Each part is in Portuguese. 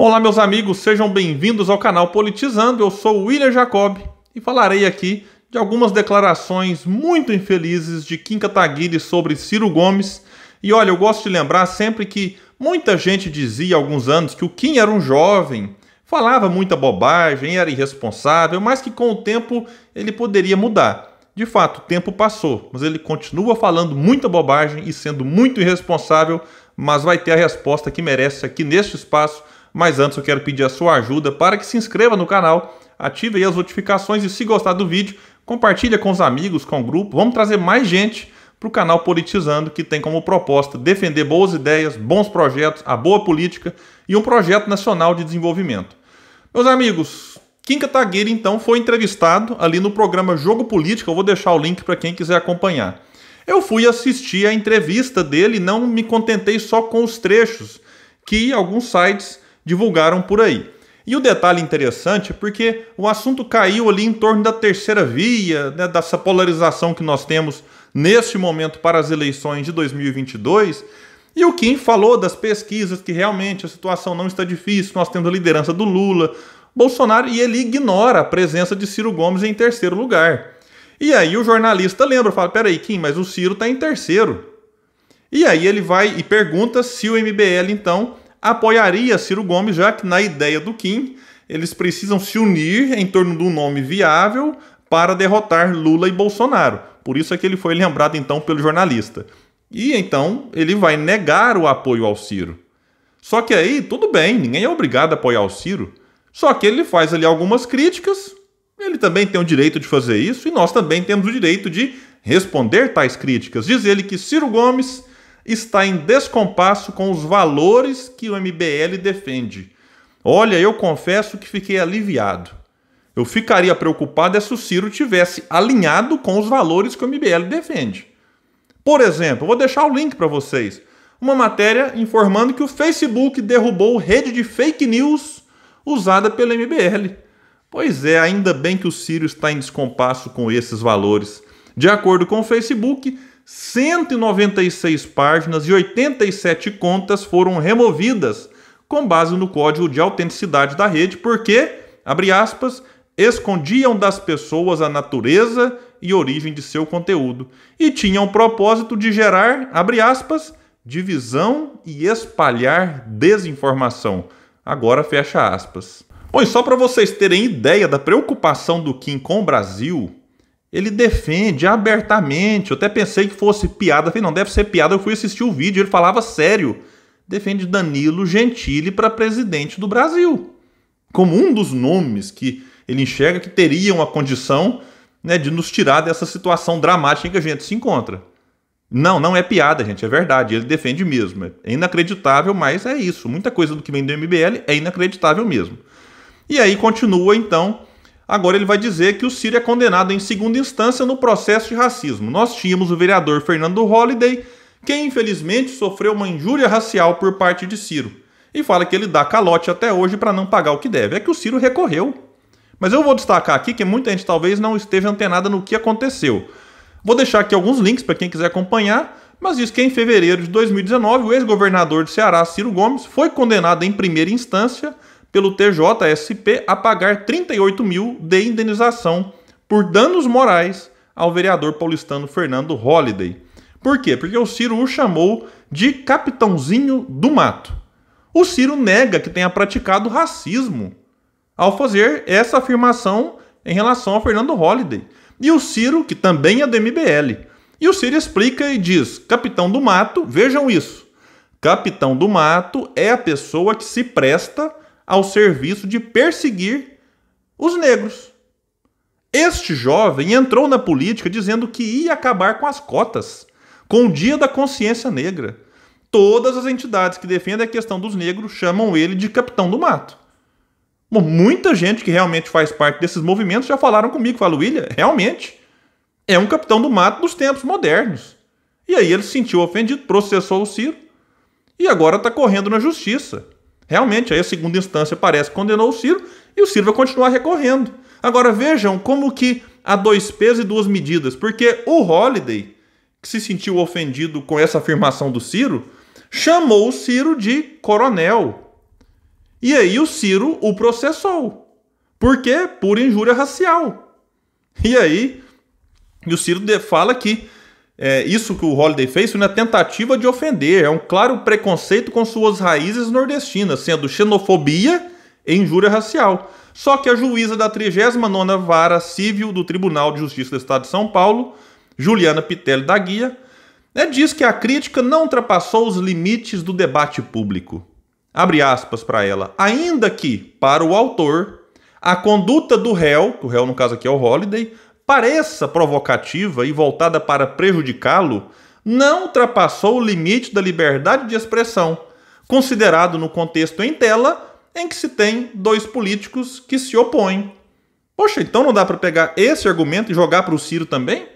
Olá, meus amigos, sejam bem-vindos ao canal Politizando. Eu sou William Jacob e falarei aqui de algumas declarações muito infelizes de Kim Kataguiri sobre Ciro Gomes. E olha, eu gosto de lembrar sempre que muita gente dizia há alguns anos que o Kim era um jovem, falava muita bobagem, era irresponsável, mas que com o tempo ele poderia mudar. De fato, o tempo passou, mas ele continua falando muita bobagem e sendo muito irresponsável, mas vai ter a resposta que merece aqui neste espaço mas antes eu quero pedir a sua ajuda para que se inscreva no canal, ative aí as notificações e se gostar do vídeo, compartilha com os amigos, com o grupo. Vamos trazer mais gente para o canal Politizando, que tem como proposta defender boas ideias, bons projetos, a boa política e um projeto nacional de desenvolvimento. Meus amigos, Kim Kataguiri, então, foi entrevistado ali no programa Jogo Político. Eu vou deixar o link para quem quiser acompanhar. Eu fui assistir a entrevista dele e não me contentei só com os trechos que alguns sites divulgaram por aí. E o detalhe interessante é porque o assunto caiu ali em torno da terceira via, né, dessa polarização que nós temos neste momento para as eleições de 2022. E o Kim falou das pesquisas que realmente a situação não está difícil, nós temos a liderança do Lula, Bolsonaro, e ele ignora a presença de Ciro Gomes em terceiro lugar. E aí o jornalista lembra, fala: peraí, Kim, mas o Ciro está em terceiro. E aí ele vai e pergunta se o MBL então apoiaria Ciro Gomes, já que na ideia do Kim, eles precisam se unir em torno de um nome viável para derrotar Lula e Bolsonaro. Por isso é que ele foi lembrado então pelo jornalista. E então ele vai negar o apoio ao Ciro. Só que aí, tudo bem, ninguém é obrigado a apoiar o Ciro. Só que ele faz ali algumas críticas, ele também tem o direito de fazer isso, e nós também temos o direito de responder tais críticas. Diz ele que Ciro Gomes está em descompasso com os valores que o MBL defende. Olha, eu confesso que fiquei aliviado. Eu ficaria preocupado é se o Ciro tivesse alinhado com os valores que o MBL defende. Por exemplo, vou deixar o link para vocês. Uma matéria informando que o Facebook derrubou rede de fake news usada pelo MBL. Pois é, ainda bem que o Ciro está em descompasso com esses valores. De acordo com o Facebook, 196 páginas e 87 contas foram removidas com base no código de autenticidade da rede, porque, abre aspas, escondiam das pessoas a natureza e origem de seu conteúdo e tinham o propósito de gerar, abre aspas, divisão e espalhar desinformação. Agora fecha aspas. Bom, e só para vocês terem ideia da preocupação do Kim com o Brasil, ele defende abertamente. Eu até pensei que fosse piada. Falei, não, deve ser piada. Eu fui assistir o vídeo. Ele falava sério. Defende Danilo Gentili para presidente do Brasil. Como um dos nomes que ele enxerga que teriam a condição né, de nos tirar dessa situação dramática em que a gente se encontra. Não, não é piada, gente. É verdade. Ele defende mesmo. É inacreditável, mas é isso. Muita coisa do que vem do MBL é inacreditável mesmo. E aí continua, então Agora ele vai dizer que o Ciro é condenado em segunda instância no processo de racismo. Nós tínhamos o vereador Fernando Holliday, que infelizmente sofreu uma injúria racial por parte de Ciro. E fala que ele dá calote até hoje para não pagar o que deve. É que o Ciro recorreu. Mas eu vou destacar aqui que muita gente talvez não esteja antenada no que aconteceu. Vou deixar aqui alguns links para quem quiser acompanhar, mas diz que em fevereiro de 2019 o ex-governador do Ceará, Ciro Gomes, foi condenado em primeira instância pelo TJSP a pagar 38 mil de indenização por danos morais ao vereador paulistano Fernando Holliday. Por quê? Porque o Ciro o chamou de capitãozinho do mato. O Ciro nega que tenha praticado racismo ao fazer essa afirmação em relação a Fernando Holliday. E o Ciro, que também é do MBL. E o Ciro explica e diz: Capitão do Mato, vejam isso. Capitão do Mato é a pessoa que se presta ao serviço de perseguir os negros. Este jovem entrou na política dizendo que ia acabar com as cotas, com o Dia da Consciência Negra. Todas as entidades que defendem a questão dos negros chamam ele de capitão do mato. Bom, muita gente que realmente faz parte desses movimentos já falaram comigo, falou William, realmente é um capitão do mato dos tempos modernos. E aí ele se sentiu ofendido, processou o Ciro e agora está correndo na justiça. Realmente, aí a segunda instância parece que condenou o Ciro e o Ciro vai continuar recorrendo. Agora vejam como que há dois pesos e duas medidas, porque o Holiday, que se sentiu ofendido com essa afirmação do Ciro, chamou o Ciro de coronel. E aí o Ciro o processou. Por quê? Por injúria racial. E aí o Ciro fala que é, isso que o Holiday fez foi na tentativa de ofender. É um claro preconceito com suas raízes nordestinas, sendo xenofobia e injúria racial. Só que a juíza da 39 Vara Civil do Tribunal de Justiça do Estado de São Paulo, Juliana Pitelli da Guia, né, diz que a crítica não ultrapassou os limites do debate público. Abre aspas para ela. Ainda que, para o autor, a conduta do réu, que o réu no caso aqui é o Holiday, pareça provocativa e voltada para prejudicá-lo, não ultrapassou o limite da liberdade de expressão, considerado no contexto em tela em que se tem dois políticos que se opõem. Poxa, então não dá para pegar esse argumento e jogar para o Ciro também?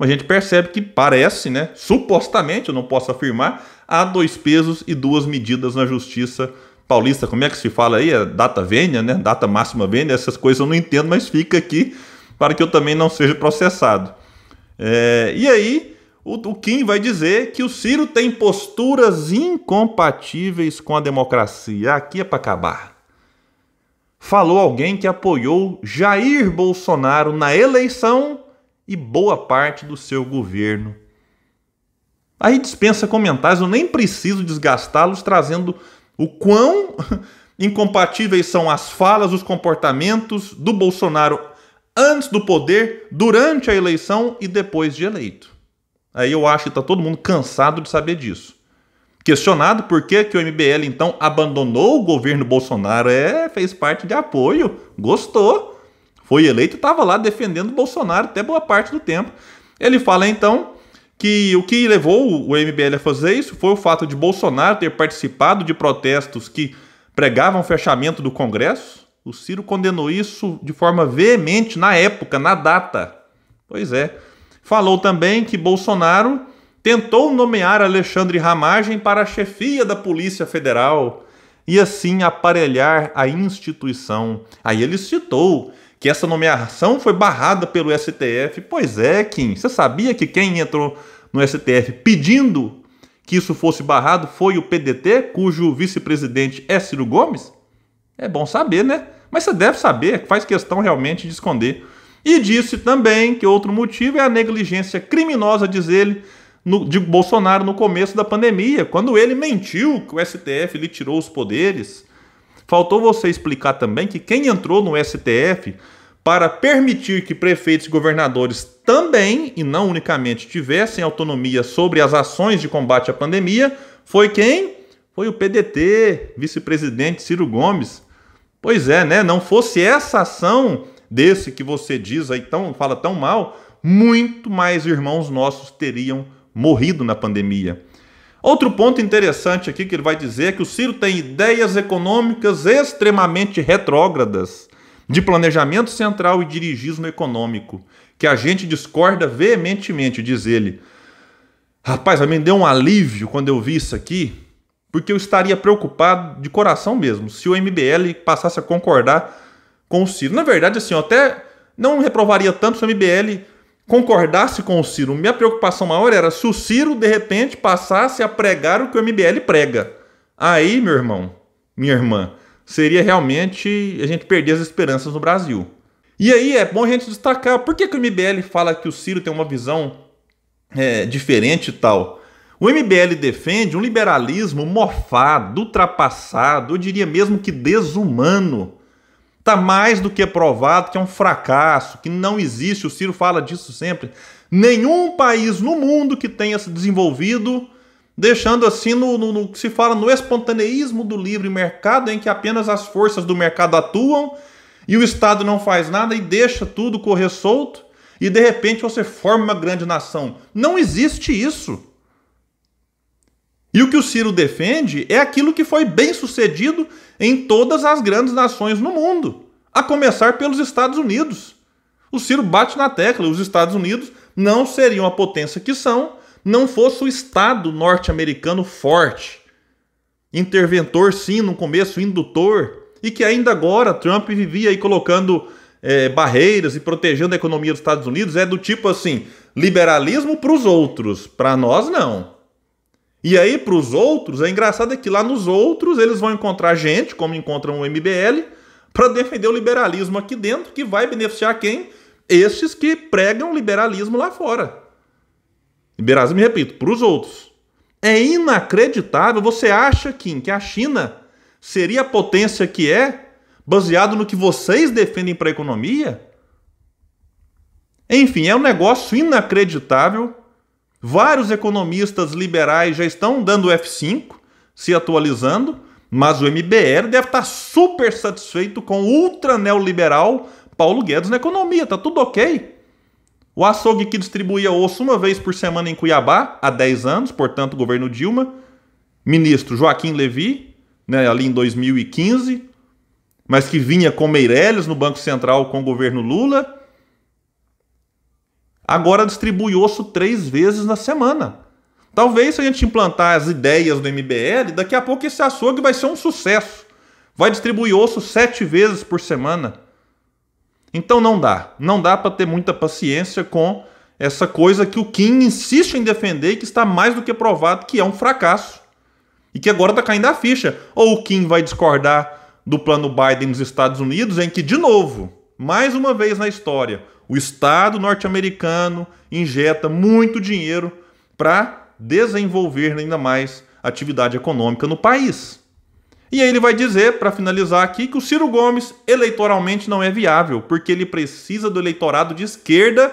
A gente percebe que parece, né? Supostamente, eu não posso afirmar, há dois pesos e duas medidas na justiça paulista. Como é que se fala aí? É data vênia, né? Data máxima vênia, essas coisas eu não entendo, mas fica aqui para que eu também não seja processado. É, e aí, o, o Kim vai dizer que o Ciro tem posturas incompatíveis com a democracia. Aqui é para acabar. Falou alguém que apoiou Jair Bolsonaro na eleição e boa parte do seu governo. Aí dispensa comentários, eu nem preciso desgastá-los trazendo o quão incompatíveis são as falas, os comportamentos do Bolsonaro antes do poder, durante a eleição e depois de eleito. Aí eu acho que está todo mundo cansado de saber disso. Questionado por que, que o MBL então abandonou o governo Bolsonaro, é, fez parte de apoio, gostou, foi eleito e estava lá defendendo o Bolsonaro até boa parte do tempo. Ele fala então que o que levou o MBL a fazer isso foi o fato de Bolsonaro ter participado de protestos que pregavam fechamento do Congresso, o Ciro condenou isso de forma veemente na época, na data. Pois é. Falou também que Bolsonaro tentou nomear Alexandre Ramagem para a chefia da Polícia Federal e assim aparelhar a instituição. Aí ele citou que essa nomeação foi barrada pelo STF. Pois é, Kim, você sabia que quem entrou no STF pedindo que isso fosse barrado foi o PDT, cujo vice-presidente é Ciro Gomes? É bom saber, né? Mas você deve saber, faz questão realmente de esconder. E disse também que outro motivo é a negligência criminosa, diz ele, no, de Bolsonaro no começo da pandemia, quando ele mentiu que o STF lhe tirou os poderes. Faltou você explicar também que quem entrou no STF para permitir que prefeitos e governadores também, e não unicamente, tivessem autonomia sobre as ações de combate à pandemia foi quem? Foi o PDT, vice-presidente Ciro Gomes, Pois é, né? Não fosse essa ação desse que você diz aí tão, fala tão mal, muito mais irmãos nossos teriam morrido na pandemia. Outro ponto interessante aqui que ele vai dizer é que o Ciro tem ideias econômicas extremamente retrógradas, de planejamento central e dirigismo econômico, que a gente discorda veementemente, diz ele. Rapaz, me deu um alívio quando eu vi isso aqui, porque eu estaria preocupado de coração mesmo se o MBL passasse a concordar com o Ciro. Na verdade, assim, eu até não reprovaria tanto se o MBL concordasse com o Ciro. Minha preocupação maior era se o Ciro, de repente, passasse a pregar o que o MBL prega. Aí, meu irmão, minha irmã, seria realmente a gente perder as esperanças no Brasil. E aí é bom a gente destacar por que, que o MBL fala que o Ciro tem uma visão é, diferente e tal. O MBL defende um liberalismo mofado, ultrapassado, eu diria mesmo que desumano. Está mais do que provado que é um fracasso, que não existe, o Ciro fala disso sempre. Nenhum país no mundo que tenha se desenvolvido, deixando assim no, no, no que se fala no espontaneísmo do livre mercado, em que apenas as forças do mercado atuam e o Estado não faz nada e deixa tudo correr solto, e de repente você forma uma grande nação. Não existe isso. E o que o Ciro defende é aquilo que foi bem sucedido em todas as grandes nações no mundo, a começar pelos Estados Unidos. O Ciro bate na tecla: os Estados Unidos não seriam a potência que são, não fosse o Estado norte-americano forte, interventor sim no começo, indutor, e que ainda agora Trump vivia aí colocando é, barreiras e protegendo a economia dos Estados Unidos é do tipo assim: liberalismo para os outros, para nós não. E aí, para os outros, é engraçado é que lá nos outros eles vão encontrar gente, como encontram o MBL, para defender o liberalismo aqui dentro, que vai beneficiar quem? Esses que pregam liberalismo lá fora. Liberalismo, repito, para os outros. É inacreditável. Você acha, Kim, que a China seria a potência que é, baseado no que vocês defendem para a economia? Enfim, é um negócio inacreditável Vários economistas liberais já estão dando F5, se atualizando, mas o MBR deve estar tá super satisfeito com o ultra neoliberal Paulo Guedes na economia, tá tudo ok. O açougue que distribuía osso uma vez por semana em Cuiabá há 10 anos, portanto, governo Dilma, ministro Joaquim Levi, né, ali em 2015, mas que vinha com Meirelles no Banco Central com o governo Lula, agora distribui osso três vezes na semana. Talvez se a gente implantar as ideias do MBL, daqui a pouco esse açougue vai ser um sucesso. Vai distribuir osso sete vezes por semana. Então não dá. Não dá para ter muita paciência com essa coisa que o Kim insiste em defender e que está mais do que provado que é um fracasso. E que agora está caindo a ficha. Ou o Kim vai discordar do plano Biden nos Estados Unidos, em que, de novo, mais uma vez na história, o Estado norte-americano injeta muito dinheiro para desenvolver ainda mais atividade econômica no país. E aí ele vai dizer, para finalizar aqui, que o Ciro Gomes eleitoralmente não é viável, porque ele precisa do eleitorado de esquerda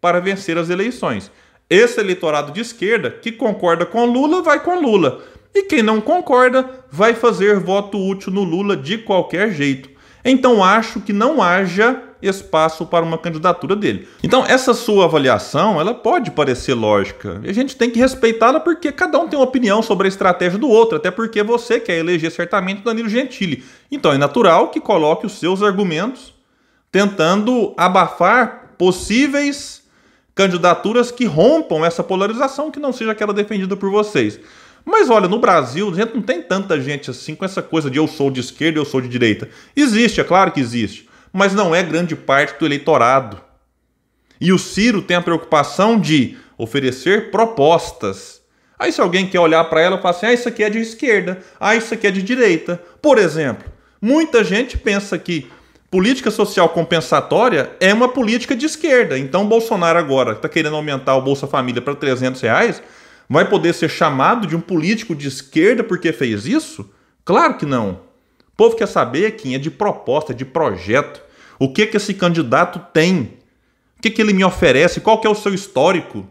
para vencer as eleições. Esse eleitorado de esquerda que concorda com Lula vai com Lula. E quem não concorda vai fazer voto útil no Lula de qualquer jeito. Então acho que não haja espaço para uma candidatura dele. Então, essa sua avaliação, ela pode parecer lógica. E a gente tem que respeitá-la porque cada um tem uma opinião sobre a estratégia do outro, até porque você quer eleger certamente Danilo Gentili. Então, é natural que coloque os seus argumentos tentando abafar possíveis candidaturas que rompam essa polarização, que não seja aquela defendida por vocês. Mas olha, no Brasil, a gente não tem tanta gente assim com essa coisa de eu sou de esquerda, eu sou de direita. Existe, é claro que existe mas não é grande parte do eleitorado. E o Ciro tem a preocupação de oferecer propostas. Aí, se alguém quer olhar para ela e falar assim: ah, isso aqui é de esquerda, ah, isso aqui é de direita. Por exemplo, muita gente pensa que política social compensatória é uma política de esquerda. Então, Bolsonaro agora está querendo aumentar o Bolsa Família para 300 reais, vai poder ser chamado de um político de esquerda porque fez isso? Claro que não. O povo quer saber quem é de proposta, de projeto. O que que esse candidato tem? O que que ele me oferece? Qual que é o seu histórico?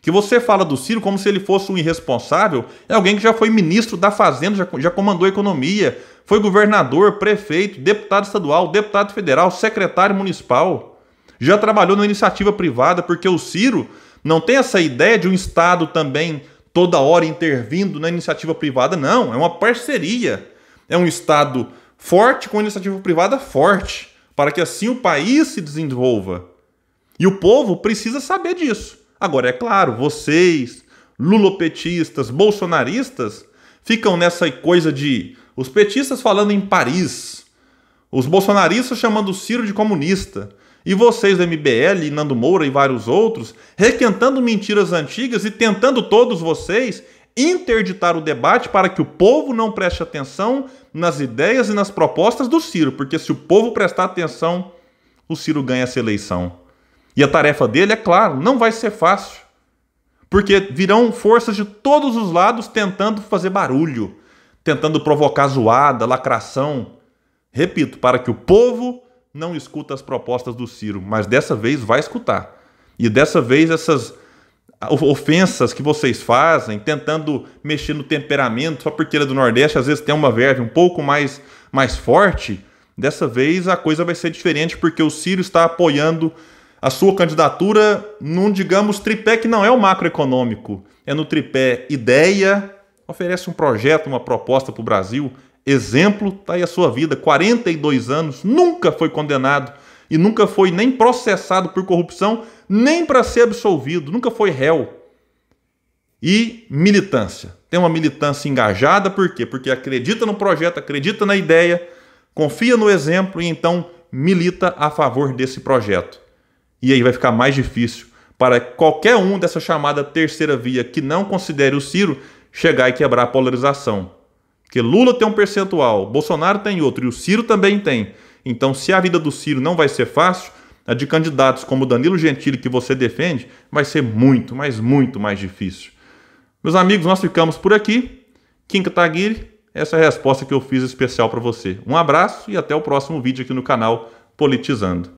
Que você fala do Ciro como se ele fosse um irresponsável, é alguém que já foi ministro da Fazenda, já, já comandou a economia, foi governador, prefeito, deputado estadual, deputado federal, secretário municipal, já trabalhou na iniciativa privada, porque o Ciro não tem essa ideia de um Estado também toda hora intervindo na iniciativa privada, não. É uma parceria. É um Estado forte com iniciativa privada forte para que assim o país se desenvolva. E o povo precisa saber disso. Agora, é claro, vocês, lulopetistas, bolsonaristas, ficam nessa coisa de os petistas falando em Paris, os bolsonaristas chamando o Ciro de comunista, e vocês do MBL, Nando Moura e vários outros, requentando mentiras antigas e tentando todos vocês interditar o debate para que o povo não preste atenção nas ideias e nas propostas do Ciro, porque se o povo prestar atenção, o Ciro ganha essa eleição. E a tarefa dele, é claro, não vai ser fácil, porque virão forças de todos os lados tentando fazer barulho, tentando provocar zoada, lacração. Repito, para que o povo não escuta as propostas do Ciro, mas dessa vez vai escutar. E dessa vez essas ofensas que vocês fazem, tentando mexer no temperamento, só porque ele é do Nordeste, às vezes tem uma verve um pouco mais, mais forte. Dessa vez a coisa vai ser diferente, porque o Ciro está apoiando a sua candidatura num, digamos, tripé que não é o macroeconômico. É no tripé ideia, oferece um projeto, uma proposta para o Brasil, exemplo, tá aí a sua vida, 42 anos, nunca foi condenado e nunca foi nem processado por corrupção, nem para ser absolvido, nunca foi réu. E militância. Tem uma militância engajada, por quê? Porque acredita no projeto, acredita na ideia, confia no exemplo e então milita a favor desse projeto. E aí vai ficar mais difícil para qualquer um dessa chamada terceira via que não considere o Ciro chegar e quebrar a polarização. Porque Lula tem um percentual, Bolsonaro tem outro e o Ciro também tem. Então, se a vida do Ciro não vai ser fácil, a de candidatos como Danilo Gentili, que você defende, vai ser muito, mas muito mais difícil. Meus amigos, nós ficamos por aqui. Kim Kataguiri, essa é a resposta que eu fiz especial para você. Um abraço e até o próximo vídeo aqui no canal Politizando.